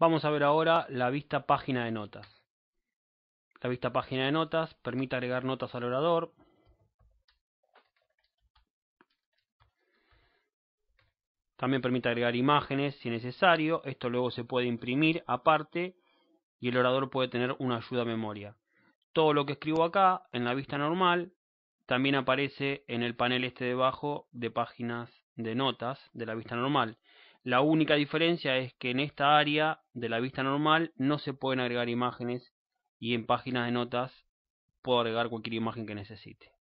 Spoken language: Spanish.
Vamos a ver ahora la vista página de notas. La vista página de notas permite agregar notas al orador. También permite agregar imágenes si necesario. Esto luego se puede imprimir aparte y el orador puede tener una ayuda a memoria. Todo lo que escribo acá en la vista normal también aparece en el panel este debajo de páginas de notas de la vista normal. La única diferencia es que en esta área de la vista normal no se pueden agregar imágenes y en páginas de notas puedo agregar cualquier imagen que necesite.